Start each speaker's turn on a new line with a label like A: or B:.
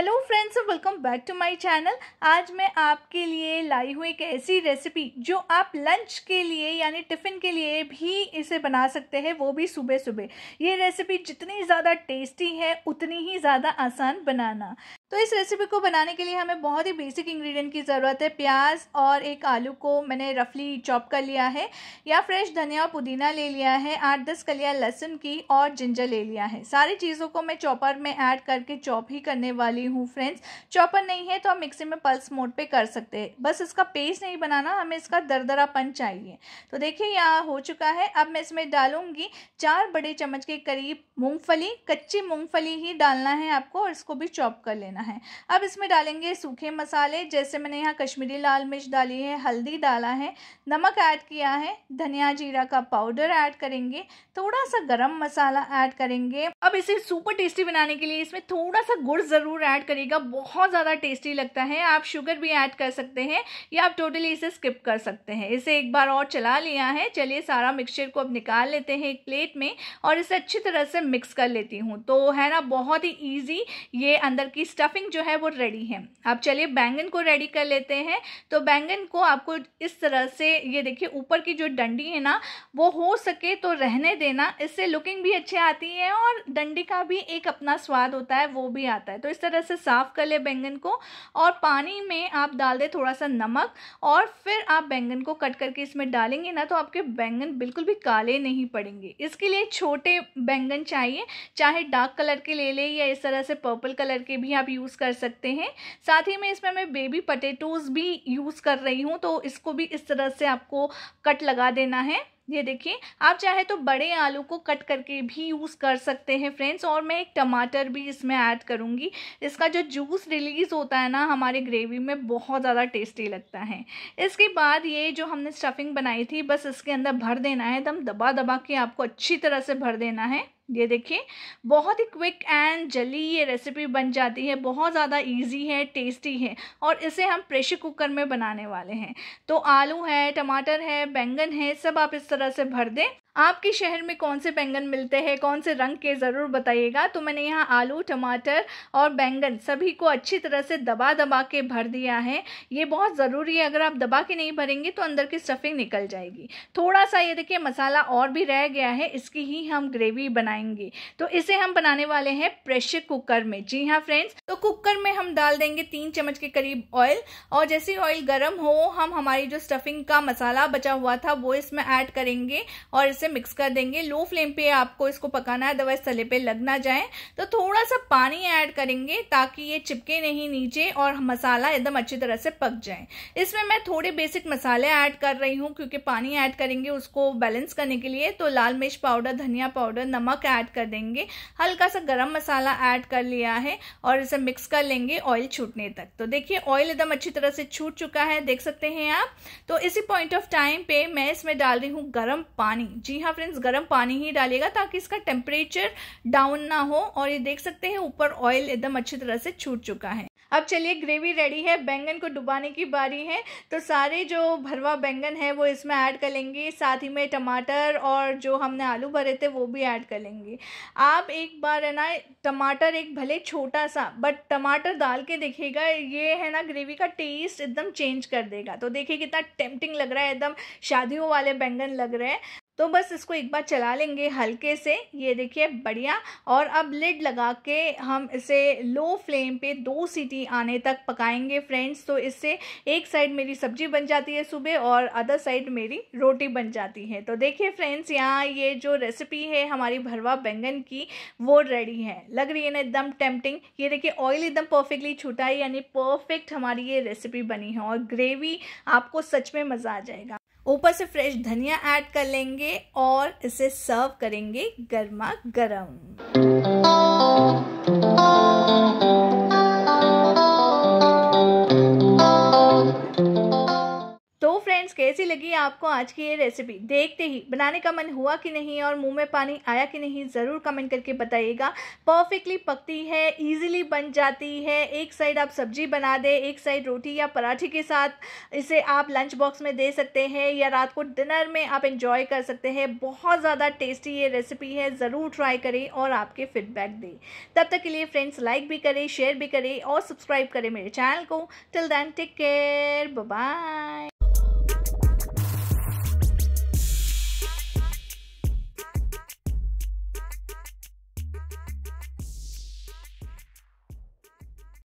A: hello friends welcome back to my channel आज मैं आपके लिए लाई हुई एक ऐसी रेसिपी जो आप लंच के लिए यानी टिफ़िन के लिए भी इसे बना सकते हैं वो भी सुबह सुबह ये रेसिपी जितनी ज़्यादा टेस्टी है उतनी ही ज़्यादा आसान बनाना तो इस रेसिपी को बनाने के लिए हमें बहुत ही बेसिक इंग्रेडिएंट की ज़रूरत है प्याज और एक आलू को मैंने रफली चॉप कर लिया है या फ्रेश धनिया और पुदीना ले लिया है आठ दस कलिया लहसुन की और जिंजर ले लिया है सारी चीज़ों को मैं चॉपर में ऐड करके चॉप ही करने वाली हूँ फ्रेंड्स चॉपर नहीं है तो हम मिक्सी में पल्स मोड पे कर सकते हैं बस इसका पेस्ट नहीं बनाना हमें इसका दरदरापन चाहिए तो देखिए यहाँ हो चुका है अब मैं इसमें डालूंगी चार बड़े चम्मच के करीब मूँगफली कच्ची मूँगफली ही डालना है आपको और इसको भी चॉप कर लेना है अब इसमें डालेंगे सूखे मसाले जैसे मैंने यहाँ कश्मीरी लाल मिर्च डाली है हल्दी डाला है नमक ऐड किया है धनिया जीरा का पाउडर ऐड करेंगे थोड़ा सा गरम मसाला ऐड करेंगे अब इसे सुपर टेस्टी बनाने के लिए इसमें थोड़ा सा गुड़ ज़रूर ऐड ऐड करिएगा बहुत ज़्यादा टेस्टी लगता है आप शुगर भी ऐड कर सकते हैं या आप टोटली इसे स्किप कर सकते हैं इसे एक बार और चला लिया है चलिए सारा मिक्सचर को अब निकाल लेते हैं एक प्लेट में और इसे अच्छी तरह से मिक्स कर लेती हूँ तो है ना बहुत ही ईजी ये अंदर की स्टफिंग जो है वो रेडी है अब चलिए बैंगन को रेडी कर लेते हैं तो बैंगन को आपको इस तरह से ये देखिए ऊपर की जो डंडी है ना वो हो सके तो रहने देना इससे लुकिंग भी अच्छी आती है और डंडी का भी एक अपना स्वाद होता है वो भी आता है तो इस तरह से साफ़ कर ले बैंगन को और पानी में आप डाल दें थोड़ा सा नमक और फिर आप बैंगन को कट करके इसमें डालेंगे ना तो आपके बैंगन बिल्कुल भी काले नहीं पड़ेंगे इसके लिए छोटे बैंगन चाहिए चाहे डार्क कलर के ले लें या इस तरह से पर्पल कलर के भी आप यूज़ कर सकते हैं साथ ही में इसमें मैं बेबी पटेटोज़ भी यूज़ कर रही हूँ तो इसको भी इस तरह से आपको कट लगा देना है ये देखिए आप चाहे तो बड़े आलू को कट करके भी यूज़ कर सकते हैं फ्रेंड्स और मैं एक टमाटर भी इसमें ऐड करूँगी इसका जो जूस रिलीज़ होता है ना हमारे ग्रेवी में बहुत ज़्यादा टेस्टी लगता है इसके बाद ये जो हमने स्टफिंग बनाई थी बस इसके अंदर भर देना है एकदम दबा दबा के आपको अच्छी तरह से भर देना है ये देखिए बहुत ही क्विक एंड जल्दी ये रेसिपी बन जाती है बहुत ज़्यादा इजी है टेस्टी है और इसे हम प्रेशर कुकर में बनाने वाले हैं तो आलू है टमाटर है बैंगन है सब आप इस तरह से भर दें आपके शहर में कौन से बैंगन मिलते हैं कौन से रंग के ज़रूर बताइएगा तो मैंने यहाँ आलू टमाटर और बैंगन सभी को अच्छी तरह से दबा दबा के भर दिया है ये बहुत ज़रूरी है अगर आप दबा के नहीं भरेंगे तो अंदर की स्टफिंग निकल जाएगी थोड़ा सा ये देखिए मसाला और भी रह गया है इसकी ही हम ग्रेवी बनाएंगे तो इसे हम बनाने वाले हैं प्रेशर कुकर में जी हाँ फ्रेंड्स तो कुकर में हम डाल देंगे तीन चम्मच के करीब ऑयल और जैसे ऑयल गर्म हो हम हमारी जो स्टफिंग का मसाला बचा हुआ था वो इसमें ऐड करेंगे और इसे मिक्स कर देंगे लो फ्लेम पे आपको इसको पकाना है अदरवाइज तले पे लग ना जाए तो थोड़ा सा पानी ऐड करेंगे ताकि ये चिपके नहीं नीचे और मसाला एकदम अच्छी तरह से पक जाए इसमें मैं थोड़े बेसिक मसाले ऐड कर रही हूँ क्योंकि पानी ऐड करेंगे उसको बैलेंस करने के लिए तो लाल मिर्च पाउडर धनिया पाउडर नमक ऐड कर देंगे हल्का सा गर्म मसाला ऐड कर लिया है और इसे मिक्स कर लेंगे ऑयल छूटने तक तो देखिए ऑयल एकदम अच्छी तरह से छूट चुका है देख सकते हैं आप तो इसी पॉइंट ऑफ टाइम पे मैं इसमें डाल रही हूँ गर्म पानी जी हाँ फ्रेंड्स गर्म पानी ही डालिएगा ताकि इसका टेम्परेचर डाउन ना हो और ये देख सकते हैं ऊपर ऑयल एकदम अच्छी तरह से छूट चुका है अब चलिए ग्रेवी रेडी है बैंगन को डुबाने की बारी है तो सारे जो भरवा बैंगन है वो इसमें ऐड कर लेंगे साथ ही में टमाटर और जो हमने आलू भरे थे वो भी ऐड कर लेंगे आप एक बार है ना टमाटर एक भले छोटा सा बट टमाटर डाल के देखिएगा ये है ना ग्रेवी का टेस्ट एकदम चेंज कर देगा तो देखिए कितना टेम्पटिंग लग रहा है एकदम शादियों वाले बैंगन लग रहे हैं तो बस इसको एक बार चला लेंगे हल्के से ये देखिए बढ़िया और अब लिड लगा के हम इसे लो फ्लेम पे दो सीटी आने तक पकाएंगे फ्रेंड्स तो इससे एक साइड मेरी सब्जी बन जाती है सुबह और अदर साइड मेरी रोटी बन जाती है तो देखिए फ्रेंड्स यहाँ ये जो रेसिपी है हमारी भरवा बैंगन की वो रेडी है लग रही है ना एकदम टेम्पटिंग ये देखिए ऑयल एकदम परफेक्टली छूटा है यानी परफेक्ट हमारी ये रेसिपी बनी है और ग्रेवी आपको सच में मज़ा आ जाएगा ऊपर से फ्रेश धनिया ऐड कर लेंगे और इसे सर्व करेंगे गर्मा गर्म कैसी लगी आपको आज की ये रेसिपी देखते ही बनाने का मन हुआ कि नहीं और मुंह में पानी आया कि नहीं ज़रूर कमेंट करके बताइएगा परफेक्टली पकती है इजीली बन जाती है एक साइड आप सब्जी बना दें एक साइड रोटी या पराठे के साथ इसे आप लंच बॉक्स में दे सकते हैं या रात को डिनर में आप इंजॉय कर सकते हैं बहुत ज़्यादा टेस्टी ये रेसिपी है ज़रूर ट्राई करें और आपके फीडबैक दें तब तक के लिए फ्रेंड्स लाइक भी करें शेयर भी करें और सब्सक्राइब करें मेरे चैनल को till then take care bye